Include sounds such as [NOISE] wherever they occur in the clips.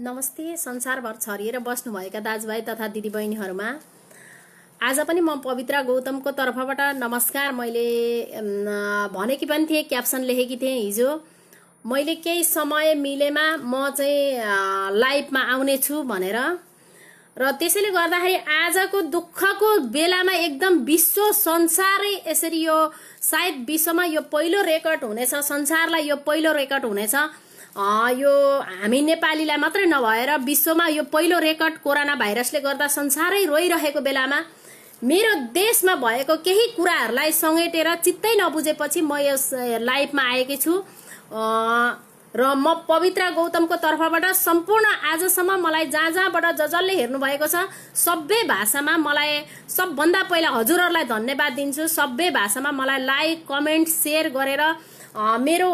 नमस्ते संसारभर छरिएर बस्नुभएका दाजुभाइ तथा दिदीबहिनीहरूमा आज पनि म पवित्रा गौतमको तर्फबाट नमस्कार मैले भनेकी पनि थिएँ क्याप्सन लेखेकी थिएँ हिजो मैले केही समय मिलेमा म चाहिँ लाइभमा छु भनेर र त्यसैले गर्दाखेरि आजको दुःखको बेलामा एकदम विश्व संसारै यसरी यो सायद विश्वमा यो पहिलो रेकर्ड हुनेछ संसारलाई यो पहिलो रेकर्ड हुनेछ यो हामी नेपालीलाई मात्रै नभएर विश्वमा यो पहिलो रेकर्ड कोरोना भाइरसले गर्दा संसारै रोइरहेको बेलामा मेरो देशमा भएको केही कुराहरूलाई समेटेर चित्तै नबुझेपछि म यस लाइफमा आएकी छु र म पवित्र गौतमको तर्फबाट सम्पूर्ण आजसम्म मलाई जहाँ जहाँबाट ज जसले हेर्नुभएको छ सबै भाषामा मलाई सबभन्दा पहिला हजुरहरूलाई धन्यवाद दिन्छु सबै भाषामा मलाई लाइक कमेन्ट सेयर गरेर मेरो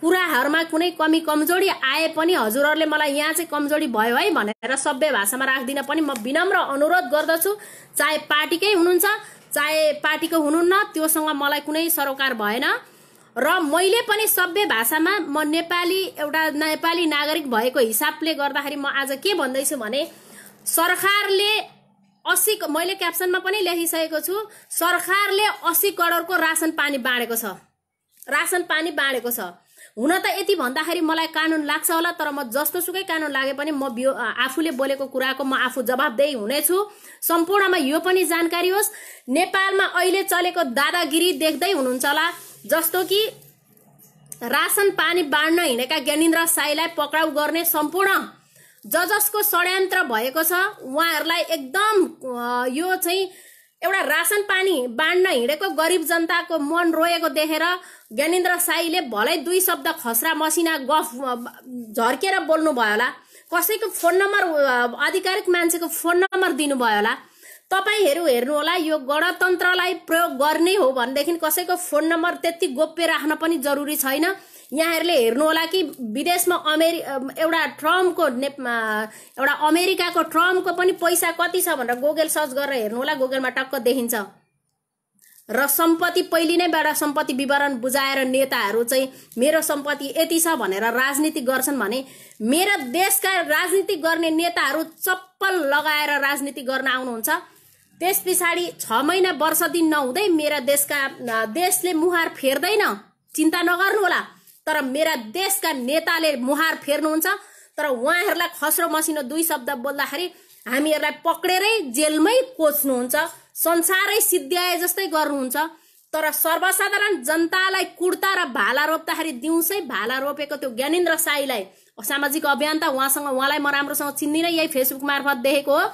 कुराहरूमा कुनै कमी कमजोरी आए पनि हजुरहरूले मलाई यहाँ चाहिँ कमजोरी भयो है भनेर सभ्य भाषामा राखिदिन पनि म विनम्र अनुरोध गर्दछु चाहे पार्टीकै हुनुहुन्छ चाहे पार्टीको हुनुहुन्न त्योसँग मलाई कुनै सरोकार भएन र मैले पनि सभ्य भाषामा म नेपाली एउटा नेपाली नागरिक भएको हिसाबले गर्दाखेरि म आज के भन्दैछु भने सरकारले असी मैले क्याप्सनमा पनि लेखिसकेको छु सरकारले असी करोडको राशन पानी बाँडेको छ रासन पानी बाँडेको छ हुन त यति भन्दाखेरि मलाई कानुन लाग्छ होला तर म जस्तो सुकै कानुन लागे पनि म आफूले बोलेको कुराको म आफू जवाबदेही हुनेछु सम्पूर्णमा यो पनि जानकारी होस् नेपालमा अहिले चलेको दादागिरी देख्दै हुनुहुन्छ होला जस्तो कि रासन पानी बाँड्न हिँडेका ज्ञानेन्द्र साईलाई पक्राउ गर्ने सम्पूर्ण ज जसको षड्यन्त्र भएको छ उहाँहरूलाई एकदम यो चाहिँ एउटा रासन पानी बाँड्न हिँडेको गरिब जनताको मन रोएको देखेर ज्ञानेन्द्र साईले भलै दुई शब्द खसरा मसिना गफ झर्केर बोल्नुभयो होला कसैको फोन नम्बर आधिकारिक मान्छेको फोन नम्बर दिनुभयो होला तपाईँहरू हेर्नु होला यो गणतन्त्रलाई प्रयोग गर्ने हो भनेदेखि कसैको फोन नम्बर त्यति गोप्य राख्न पनि जरुरी छैन यहाँहरूले हेर्नु होला कि विदेशमा अमेरि एउटा ट्रम्पको नेप एउटा अमेरिकाको ट्रम्पको पनि पैसा कति छ भनेर गुगल सर्च गरेर हेर्नु होला गुगलमा टक्क देखिन्छ र सम्पत्ति पहिले नैबाट सम्पत्ति विवरण बुझाएर नेताहरू चाहिँ मेरो सम्पत्ति यति छ भनेर राजनीति गर्छन् भने मेरो देशका राजनीति गर्ने नेताहरू चप्पल लगाएर राजनीति गर्न आउनुहुन्छ त्यस पछाडि छ महिना वर्ष दिन नहुँदै मेरा देशका देशले मुहार फेर्दैन चिन्ता नगर्नु होला तर मेरा देशका नेताले मुहार फेर्नुहुन्छ तर उहाँहरूलाई खस्रो मसिनो दुई शब्द बोल्दाखेरि हामीहरूलाई पक्रेरै जेलमै कोच्नुहुन्छ संसारै सिद्ध्याए जस्तै गर्नुहुन्छ तर सर्वसाधारण जनतालाई कुर्ता र भाला रोप्दाखेरि दिउँसै भाला रोपेको त्यो ज्ञानेन्द्र साईलाई सामाजिक अभियान त उहाँसँग उहाँलाई म राम्रोसँग चिन्दिनँ यही फेसबुक मार्फत देखेको हो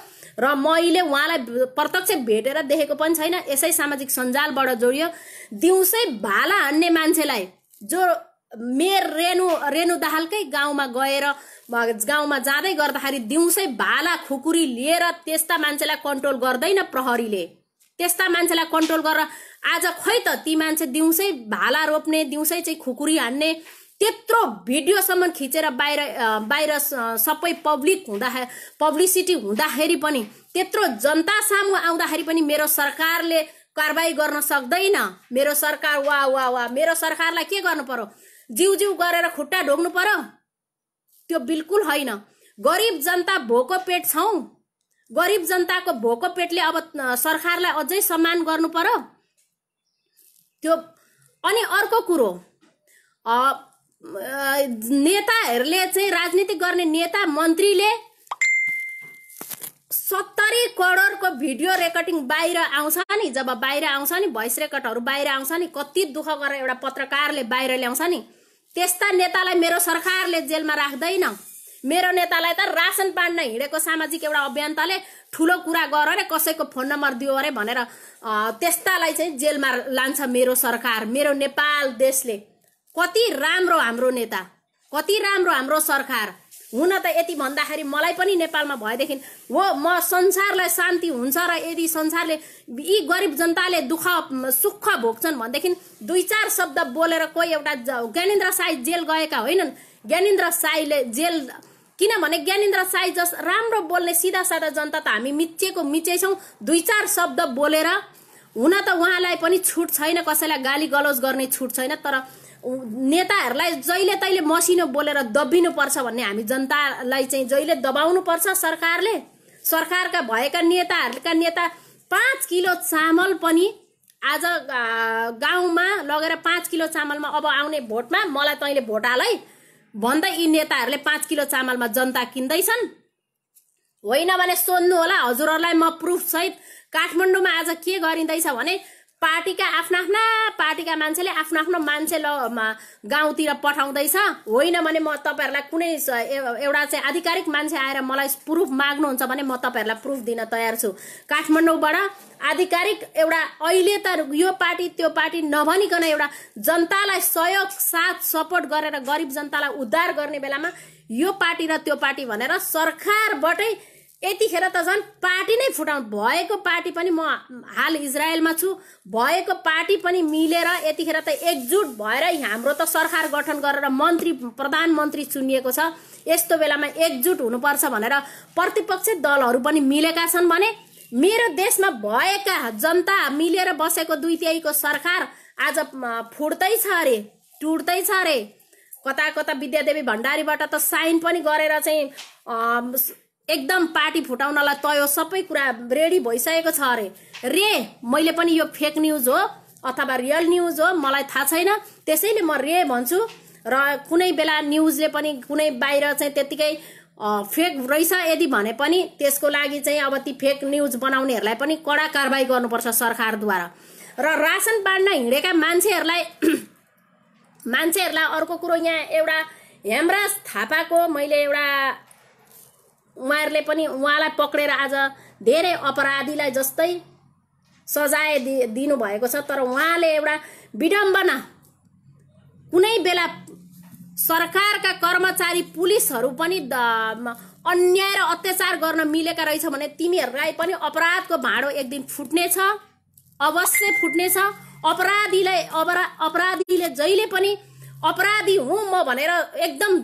र मैले उहाँलाई प्रत्यक्ष भेटेर देखेको पनि छैन यसै सामाजिक सञ्जालबाट जोडियो दिउँसै भाला हान्ने मान्छेलाई जो मेयर रेणु रेणु दाहालकै गाउँमा गएर गाउँमा जाँदै गर्दाखेरि दिउँसै भाला खुकुरी लिएर त्यस्ता मान्छेलाई कन्ट्रोल गर्दैन प्रहरीले त्यस्ता मान्छेलाई कन्ट्रोल गरेर आज खै त ती मान्छे दिउँसै भाला रोप्ने दिउँसै चाहिँ खुकुरी हान्ने त्यत्रो भिडियोसम्म खिचेर बाहिर बाहिर सबै पब्लिक हुँदा पब्लिसिटी हुँदाखेरि पनि त्यत्रो जनता सामु आउँदाखेरि पनि मेरो सरकारले कारवाही गर्न सक्दैन मेरो सरकार वा वा वा मेरो सरकारलाई के गर्नु पर्यो जिउ जिउ गरेर खुट्टा ढोग्नु पर्यो त्यो बिल्कुल होइन गरिब जनता भोको पेट छौँ गरिब जनताको भोको पेटले अब सरकारलाई अझै सम्मान गर्नु पर्यो त्यो अनि अर्को कुरो नेताहरूले चाहिँ राजनीति गर्ने नेता मन्त्रीले सत्तरी करोडको भिडियो रेकर्डिङ बाहिर आउँछ नि जब बाहिर आउँछ नि भोइस रेकर्डहरू बाहिर आउँछ नि कति दुःख गरेर एउटा पत्रकारले बाहिर ल्याउँछ नि त्यस्ता नेतालाई मेरो सरकारले जेलमा राख्दैन मेरो नेतालाई त रासन नै हिँडेको सामाजिक एउटा अभियन्ताले ठुलो कुरा गर अरे कसैको फोन नम्बर दियो अरे भनेर त्यस्तालाई चाहिँ जेलमा लान्छ मेरो सरकार मेरो नेपाल देशले कति राम्रो हाम्रो नेता कति राम्रो हाम्रो सरकार हुन त यति भन्दाखेरि मलाई पनि नेपालमा भएदेखि हो म संसारलाई शान्ति हुन्छ र यदि संसारले यी गरिब जनताले दुःख सुख भोग्छन् भनेदेखि दुई चार शब्द बोलेर कोही एउटा ज्ञानेन्द्र साई जेल गएका होइनन् ज्ञानेन्द्र साईले जेल किनभने ज्ञानेन्द्र साई जस राम्रो बोल्ने सिधा साधा जनता त हामी मिचिएको मिचेछौँ दुई चार शब्द बोलेर हुन त उहाँलाई पनि छुट छैन कसैलाई गाली गलोज गर्ने छुट छैन तर नेताहरूलाई जहिले तैले मसिनो बोलेर दबिनुपर्छ भन्ने हामी जनतालाई चाहिँ जहिले दबाउनुपर्छ सरकारले सरकारका भएका नेताहरूका नेता पाँच किलो चामल पनि आज गाउँमा लगेर पाँच किलो चामलमा अब आउने भोटमा मलाई तैँले भोट हाल है भन्दै यी नेताहरूले पाँच किलो चामलमा जनता किन्दैछन् होइन भने सोध्नु होला हजुरहरूलाई म प्रुफसहित काठमाडौँमा आज के गरिँदैछ भने पार्टीका आफ्ना आफ्ना पार्टीका मान्छेले आफ्नो आफ्नो मान्छे ल गाउँतिर पठाउँदैछ होइन भने म तपाईँहरूलाई कुनै एउटा चाहिँ आधिकारिक मान्छे आएर मलाई प्रुफ माग्नुहुन्छ भने म तपाईँहरूलाई प्रुफ दिन तयार छु काठमाडौँबाट आधिकारिक एउटा अहिले त यो पार्टी त्यो पार्टी नभनिकन एउटा जनतालाई सहयोग साथ सपोर्ट गरेर गरिब जनतालाई उद्धार गर्ने बेलामा यो पार्टी र त्यो पार्टी भनेर सरकारबाटै यतिखेर त झन् पार्टी नै फुटाउनु भएको पार्टी पनि म हाल इजरायलमा छु भएको पार्टी पनि मिलेर यतिखेर त एकजुट भएर हाम्रो त सरकार गठन गरेर मन्त्री प्रधानमन्त्री चुनिएको छ यस्तो बेलामा एकजुट हुनुपर्छ भनेर प्रतिपक्ष दलहरू पनि मिलेका छन् भने मेरो देशमा भएका जनता मिलेर बसेको दुई तिहाईको सरकार आज फुट्दैछ अरे टुट्दैछ अरे कता कता विद्यादेवी भण्डारीबाट त साइन पनि गरेर चाहिँ एकदम पार्टी फुटाउनलाई तय सबै कुरा रेडी भइसकेको छ अरे रे मैले पनि यो फेक न्युज हो अथवा रियल न्युज हो मलाई थाहा छैन त्यसैले म रे भन्छु र कुनै बेला न्युजले पनि कुनै बाहिर चाहिँ त्यत्तिकै फेक रहेछ यदि भने पनि त्यसको लागि चाहिँ अब ती फेक न्युज बनाउनेहरूलाई पनि कडा कारवाही गर्नुपर्छ सरकारद्वारा र रासन बाँड्न हिँडेका मान्छेहरूलाई [CLEARS THROAT] मान्छेहरूलाई अर्को कुरो यहाँ एउटा हेमराज थापाको मैले एउटा उहाँहरूले पनि उहाँलाई पक्रेर आज धेरै अपराधीलाई जस्तै सजाय दि दिनुभएको छ तर उहाँले एउटा विडम्बना कुनै बेला सरकारका कर्मचारी पुलिसहरू पनि अन्याय र अत्याचार गर्न मिलेका रहेछ भने तिमीहरूलाई पनि अपराधको भाँडो एक दिन फुट्नेछ अवश्य फुट्नेछ अपराधीलाई अपरा अपराधीले जहिले पनि अपराधी हुँ म भनेर एकदम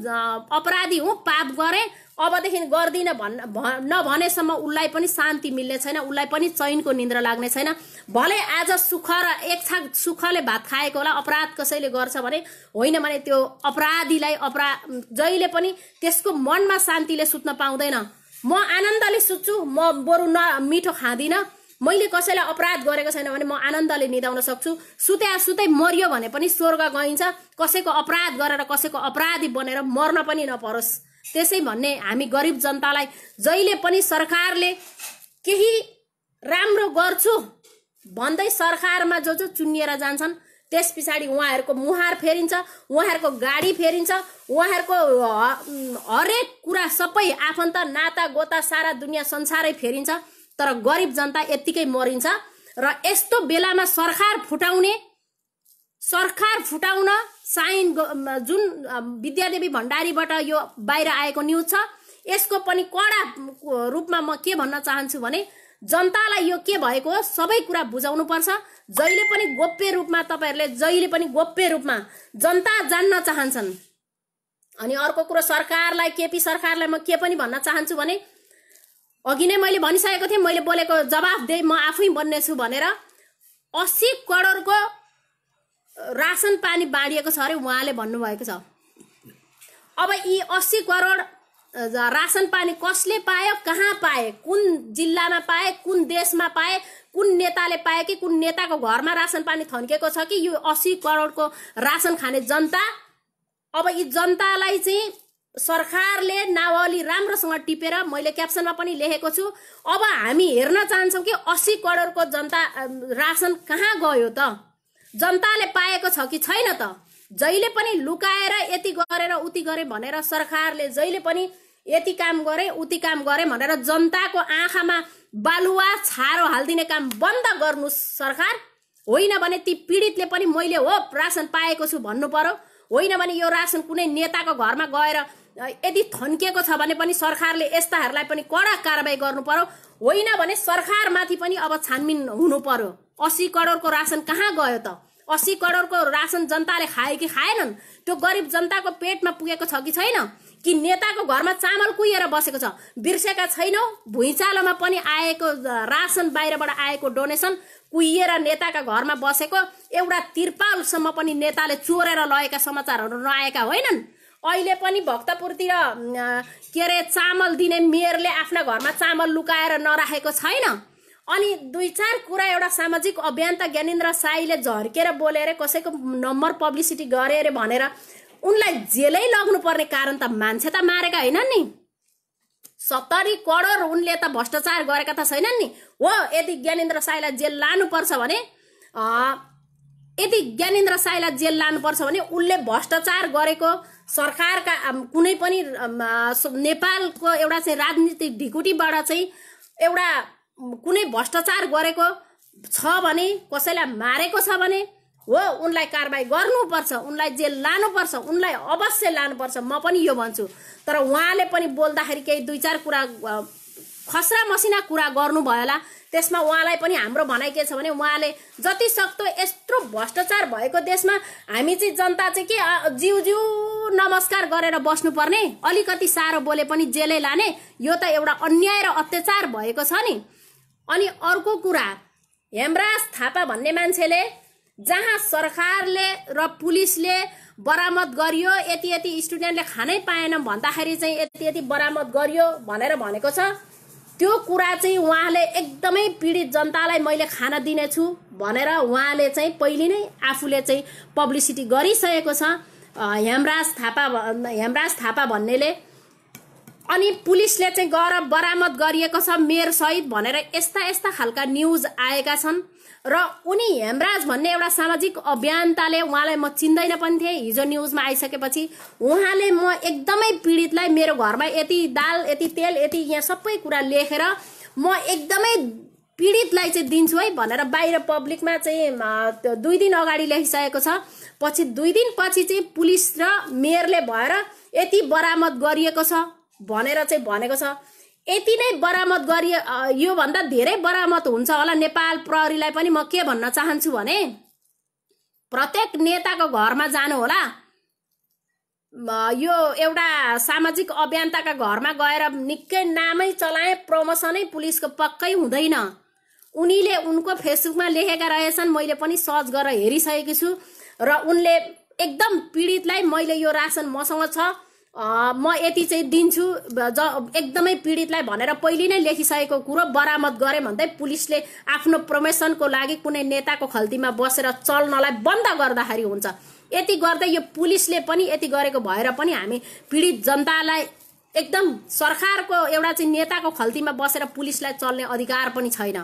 अपराधी हुँ पाप गरेँ अबदेखि गर्दिनँ भन् नभनेसम्म उसलाई पनि शान्ति मिल्ने छैन उसलाई पनि चैनको निन्द्रा लाग्ने छैन भले आज सुख र एक छाक सुखले भात खाएको होला अपराध कसैले गर्छ भने होइन भने त्यो अपराधीलाई अपरा जहिले पनि त्यसको मनमा शान्तिले सुत्न पाउँदैन म आनन्दले सुत्छु म बरु न मिठो खाँदिनँ मैले कसैलाई अपराध गरेको छैन भने म आनन्दले निदाउन सक्छु सुत्या सुतै मर्यो भने पनि स्वर्ग गइन्छ कसैको अपराध गरेर कसैको अपराधी बनेर मर्न पनि नपरोस् त्यसै भन्ने हामी गरिब जनतालाई जहिले पनि सरकारले केही राम्रो गर्छु भन्दै सरकारमा जो जो चुनिएर जान्छन् त्यस पछाडि उहाँहरूको मुहार फेरिन्छ उहाँहरूको गाडी फेरिन्छ उहाँहरूको हरेक कुरा सबै आफन्त नाता गोता सारा दुनियाँ संसारै फेरिन्छ तर गरिब जनता यत्तिकै मरिन्छ र यस्तो बेलामा सरकार फुटाउने सरकार फुटाउन साइन जुन विद्यादेवी भण्डारीबाट यो बाहिर आएको न्युज छ यसको पनि कडा रूपमा म के भन्न चाहन्छु भने जनतालाई यो के भएको हो सबै कुरा बुझाउनु पर्छ जहिले पनि गोप्य रूपमा तपाईँहरूले जहिले पनि गोप्य रूपमा जनता जान्न चाहन्छन् अनि अर्को कुरो सरकारलाई केपी सरकारलाई म के पनि भन्न चाहन्छु भने अघि नै मैले भनिसकेको थिएँ मैले बोलेको जवाफ दे म आफै बन्नेछु भनेर अस्सी करोडको रासन पानी बाँडिएको छ अरे उहाँले भन्नुभएको छ अब यी अस्सी करोड रासन पानी कसले पायो कहाँ पाए कुन जिल्लामा पाए कुन देशमा पाए कुन नेताले पाए कि कुन नेताको घरमा रासन पानी थन्केको छ कि यो अस्सी करोडको रासन खाने जनता अब यी जनतालाई चाहिँ सरकारले नावली राम्रोसँग टिपेर मैले क्याप्सनमा पनि लेखेको छु अब हामी हेर्न चाहन्छौँ कि अस्सी करोडको जनता रासन कहाँ गयो त जनताले पाएको छ कि छैन त जहिले पनि लुकाएर यति गरेर उति गरे भनेर सरकारले जहिले पनि यति काम गरे उति काम गरे भनेर जनताको आँखामा बालुवा छारो हालिदिने काम बन्द गर्नु सरकार होइन भने ती पीडितले पनि मैले हो रासन पाएको छु भन्नु पर्यो होइन भने यो रासन कुनै नेताको घरमा गएर यदि थन्किएको छ भने पनि सरकारले यस्ताहरूलाई पनि कडा कारवाही गर्नु पर्यो होइन भने सरकारमाथि पनि अब छानबिन हुनु पर्यो अस्सी करोडको रासन कहाँ गयो त अस्सी करोडको रासन जनताले खाए कि खाएनन् त्यो गरिब जनताको पेटमा पुगेको छ कि छैन कि नेताको घरमा चामल कुहिएर बसेको छ बिर्सेका छैनौ भुइँचालोमा पनि आएको रासन बाहिरबाट आएको डोनेसन कुहिएर नेताका घरमा बसेको एउटा तिरपालसम्म पनि नेताले चोरेर लगेका समाचारहरू नआएका होइनन् अहिले पनि भक्तपुरतिर के अरे चामल दिने मेयरले आफ्ना घरमा चामल लुकाएर नराखेको छैन अनि दुई चार कुरा एउटा सामाजिक अभियान त ज्ञानेन्द्र साईले झर्केर बोलेर कसैको नम्बर पब्लिसिटी गरे अरे भनेर उनलाई जेलै लग्नुपर्ने कारण त मान्छे त मारेका होइनन् नि सत्तरी करोड उनले त भ्रष्टाचार गरेका त छैनन् नि हो यदि ज्ञानेन्द्र साईलाई जेल लानुपर्छ भने यदि ज्ञानेन्द्र साईलाई जेल लानुपर्छ भने उसले भ्रष्टाचार गरेको सरकारका कुनै पनि नेपालको एउटा चाहिँ राजनीतिक ढिकुटीबाट चाहिँ एउटा कुनै भ्रष्टाचार गरेको छ भने कसैलाई मारेको छ भने हो उनलाई कारवाही गर्नुपर्छ उनलाई जेल लानुपर्छ उनलाई अवश्य लानुपर्छ म पनि यो भन्छु तर उहाँले पनि बोल्दाखेरि केही दुई चार कुरा खसरा मसिना कुरा गर्नुभयो होला त्यसमा उहाँलाई पनि हाम्रो भनाइ के छ भने उहाँले जति सक्दो यत्रो भ्रष्टाचार भएको देशमा हामी चाहिँ जनता चाहिँ के जिउ जिउ नमस्कार गरेर बस्नुपर्ने अलिकति साह्रो बोले पनि जेलै लाने यो त एउटा अन्याय र अत्याचार भएको छ नि अनि अर्को कुरा हेमराज थापा भन्ने मान्छेले जहाँ सरकारले र पुलिसले बरामद गरियो यति यति स्टुडेन्टले खानै पाएन भन्दाखेरि चाहिँ यति यति बरामद गरियो भनेर भनेको छ त्यो कुरा चाहिँ उहाँले एकदमै पीडित जनतालाई मैले खान दिनेछु भनेर उहाँले चाहिँ पहिले नै आफूले चाहिँ पब्लिसिटी गरिसकेको छ हेमराज थापा हेमराज थापा भन्नेले अनि पुलिसले चाहिँ गएर बरामद गरिएको छ मेयर सहित भनेर यस्ता यस्ता खालका न्युज आएका छन् र उनी हेमराज भन्ने एउटा सामाजिक अभियन्ताले उहाँलाई म चिन्दैन पनि थिएँ हिजो न्युजमा आइसकेपछि उहाँले म एकदमै पीडितलाई मेरो घरमा यति दाल यति तेल यति यहाँ सबै कुरा लेखेर म एकदमै पीडितलाई चाहिँ दिन्छु है भनेर बाहिर पब्लिकमा चाहिँ दुई दिन अगाडि लेखिसकेको छ पछि दुई दिनपछि चाहिँ पुलिस र मेयरले भएर यति बरामद गरिएको छ भनेर चाहिँ भनेको छ यति नै बरामद गरिए योभन्दा धेरै बरामद हुन्छ होला नेपाल प्रहरीलाई पनि म के भन्न चाहन्छु भने प्रत्येक नेताको घरमा जानु होला यो एउटा सामाजिक अभियन्ताका घरमा गएर निकै नामै चलाएँ प्रमोसनै पुलिसको पक्कै हुँदैन उनीले उनको फेसबुकमा लेखेका रहेछन् मैले पनि सर्च गरेर हेरिसकेको छु र उनले एकदम पीडितलाई मैले यो रासन मसँग छ म यति चाहिँ दिन्छु ज एकदमै पीडितलाई भनेर पहिले नै लेखिसकेको कुरो बरामद गरे भन्दै पुलिसले आफ्नो प्रमोसनको लागि कुनै नेताको खल्तीमा बसेर चल्नलाई बन्द गर्दाखेरि हुन्छ यति गर्दै यो पुलिसले पनि यति गरेको भएर पनि हामी पीडित जनतालाई एकदम सरकारको एउटा चाहिँ नेताको खल्तीमा बसेर पुलिसलाई चल्ने अधिकार पनि छैन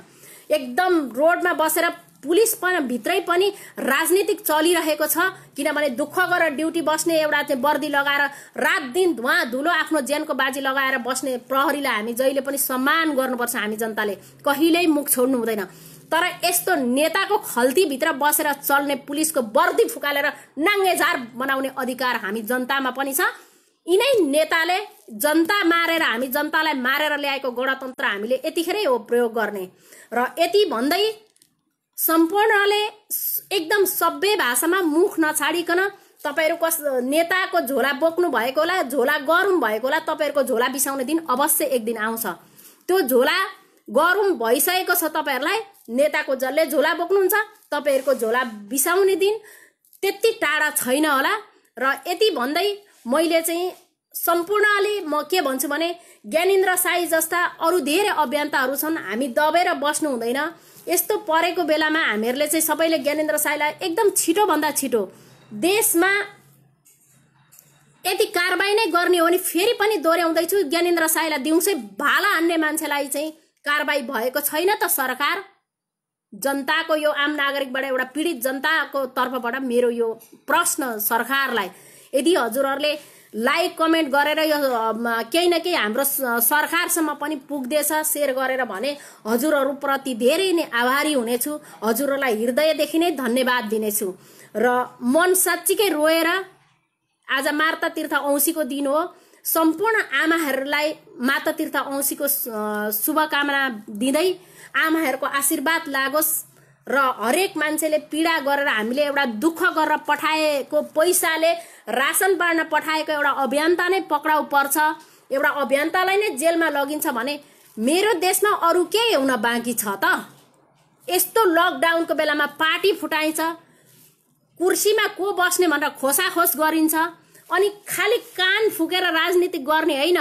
एकदम रोडमा बसेर पुलिस भित्रै पनि राजनीतिक चलिरहेको छ किनभने दुःख गरेर ड्युटी बस्ने एउटा चाहिँ वर्दी लगाएर रात दिन धुवा धुलो आफ्नो ज्यानको बाजी लगाएर बस्ने प्रहरीलाई हामी जहिले पनि सम्मान गर्नुपर्छ हामी जनताले कहिल्यै मुख छोड्नु हुँदैन तर यस्तो नेताको खल्तीभित्र बसेर चल्ने पुलिसको वर्दी फुकालेर नाङ्गेझार बनाउने अधिकार हामी जनतामा पनि छ यिनै नेताले जनता मारेर हामी जनतालाई मारेर ल्याएको गणतन्त्र हामीले यतिखेरै हो प्रयोग गर्ने र यति भन्दै सम्पूर्णले एकदम सभ्य भाषामा मुख नछाडिकन तपाईँहरू कस नेताको झोला बोक्नु भएको होला झोला गरौँ भएको होला तपाईँहरूको झोला बिसाउने दिन अवश्य एक दिन आउँछ त्यो झोला गरौँ भइसकेको छ तपाईँहरूलाई नेताको जसले झोला बोक्नुहुन्छ तपाईँहरूको झोला बिसाउने दिन त्यति टाढा छैन होला र यति भन्दै मैले चाहिँ सम्पूर्णले म के भन्छु भने ज्ञानेन्द्र साई जस्ता अरू धेरै अभियन्ताहरू छन् हामी दबेर बस्नु हुँदैन यस्तो परेको बेलामा हामीहरूले चाहिँ सबैले ज्ञानेन्द्र साईलाई एकदम छिटोभन्दा छिटो देशमा यति कारवाही नै गर्ने हो भने फेरि पनि दोहोऱ्याउँदैछु ज्ञानेन्द्र साईलाई दिउँसै भाला हान्ने मान्छेलाई चाहिँ कारवाही भएको छैन त सरकार जनताको यो आम नागरिकबाट एउटा पीडित जनताको तर्फबाट मेरो यो प्रश्न सरकारलाई यदि हजुरहरूले लाइक कमेन्ट गरेर यो केही न केही हाम्रो सरकारसम्म पनि पुग्दैछ सेयर गरेर भने हजुरहरूप्रति धेरै नै आभारी हुनेछु हजुरहरूलाई हृदयदेखि नै धन्यवाद दिनेछु र मन साँच्चीकै रोएर आज मार्ता तीर्थ औँसीको दिन हो सम्पूर्ण आमाहरूलाई माता तीर्थ औँसीको शुभकामना दिँदै आमाहरूको आशीर्वाद लागोस् र हरेक मान्छेले पीडा गरेर हामीले एउटा दुःख गरेर पठाएको पैसाले रासन बाँड्न पठाएको एउटा अभियन्ता नै पक्राउ पर्छ एउटा अभियन्तालाई नै जेलमा लगिन्छ भने मेरो देशमा अरू के हुन बाँकी छ त यस्तो लकडाउनको बेलामा पार्टी फुटाइन्छ कुर्सीमा को बस्ने भनेर खोसाखोस गरिन्छ अनि खालि कान फुकेर राजनीति गर्ने होइन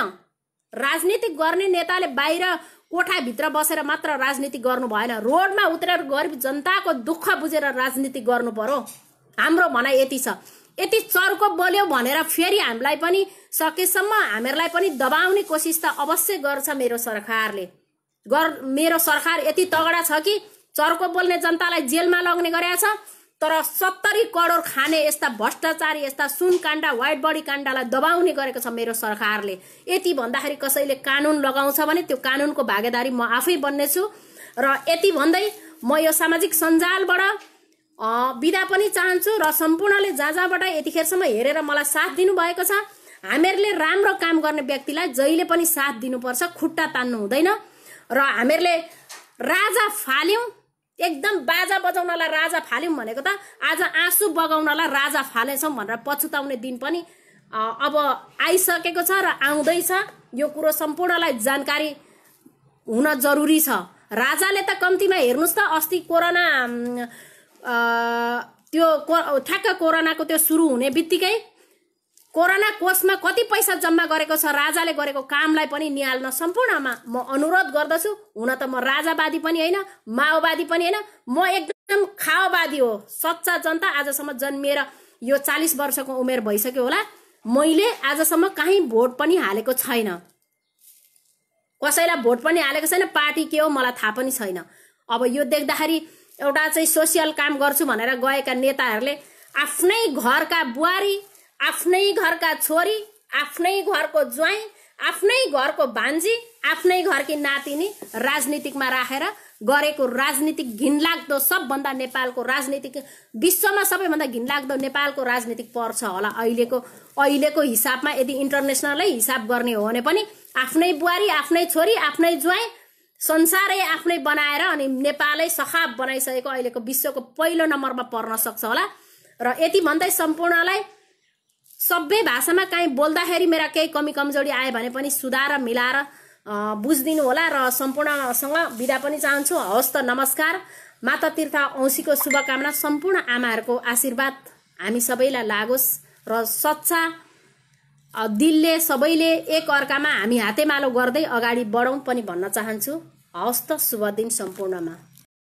राजनीति गर्ने नेताले बाहिर कोठाभित्र बसेर मात्र राजनीति गर्नु भएन रोडमा उत्रेर गरिब जनताको दुःख बुझेर राजनीति गर्नु पर्यो हाम्रो भनाइ यति छ यति चर्को बोल्यो भनेर फेरि हामीलाई पनि सकेसम्म हामीहरूलाई पनि दबाउने कोसिस त अवश्य गर्छ मेरो सरकारले गर मेरो सरकार यति तगडा छ कि चर्को बोल्ने जनतालाई जेलमा लग्ने गरेका छ तर सत्तरी करोड खाने यस्ता भ्रष्टाचारी यस्ता सुन काण्ड वाइट बडी काण्डलाई दबाउने गरेको छ मेरो सरकारले यति भन्दाखेरि कसैले कानुन लगाउँछ भने त्यो कानुनको भागेदारी म आफै बन्नेछु र यति भन्दै म यो सामाजिक सञ्जालबाट बिदा पनि चाहन्छु र सम्पूर्णले जहाँ जहाँबाट यतिखेरसम्म हेरेर मलाई साथ दिनुभएको छ हामीहरूले राम्रो काम गर्ने व्यक्तिलाई जहिले पनि साथ दिनुपर्छ खुट्टा तान्नु हुँदैन र हामीहरूले राजा फाल्यौँ एकदम बाजा बजाउनलाई राजा फाल्यौँ भनेको त आज आँसु बगाउनलाई राजा फालेछौँ भनेर पछुताउने दिन पनि अब आइसकेको छ र आउँदैछ यो कुरो सम्पूर्णलाई जानकारी हुन जरुरी छ राजाले त कम्तीमा हेर्नुहोस् त अस्ति कोरोना त्यो को ठ्याक्क कोरोनाको त्यो सुरु हुने बित्तिकै कोरोना कोषमा कति पैसा जम्मा गरेको छ राजाले गरेको कामलाई पनि निहाल्न सम्पूर्णमा म अनुरोध गर्दछु हुन त म राजावादी पनि होइन माओवादी पनि होइन म एकदम खाओवादी हो सच्चा जनता आजसम्म जन्मिएर यो चालिस वर्षको उमेर भइसक्यो होला मैले आजसम्म कहीँ भोट पनि हालेको छैन कसैलाई भोट पनि हालेको छैन पार्टी के हो मलाई थाहा पनि छैन अब यो देख्दाखेरि एउटा चाहिँ सोसियल काम गर्छु भनेर गएका नेताहरूले आफ्नै घरका बुहारी आफ्नै घरका छोरी आफ्नै घरको ज्वाइँ आफ्नै घरको भान्जी आफ्नै घरकी नातिनी राजनीतिकमा राखेर गरेको राजनीतिक घिनलाग्दो सबभन्दा नेपालको राजनीतिक विश्वमा सबैभन्दा घिनलाग्दो नेपालको राजनीतिक पर्छ होला अहिलेको अहिलेको हिसाबमा यदि इन्टरनेसनलै हिसाब गर्ने हो भने पनि आफ्नै बुहारी आफ्नै छोरी आफ्नै ज्वाइँ संसारै आफ्नै बनाएर अनि नेपालै सखाब बनाइसकेको अहिलेको विश्वको पहिलो नम्बरमा पर्न सक्छ होला र यति भन्दै सम्पूर्णलाई सबै भाषामा काहीँ बोल्दाखेरि मेरा केही कमी कमजोरी आयो भने पनि सुधार मिलाएर बुझिदिनु होला र सम्पूर्णसँग बिदा पनि चाहन्छु हवस् त नमस्कार माता तीर्थ औँसीको शुभकामना सम्पूर्ण आमाहरूको आशीर्वाद हामी सबैलाई लागोस् र सच्चा दिलले सबैले एक अर्कामा हामी हातेमालो गर्दै अगाडि बढौँ पनि भन्न चाहन्छु हवस् त शुभ दिन सम्पूर्णमा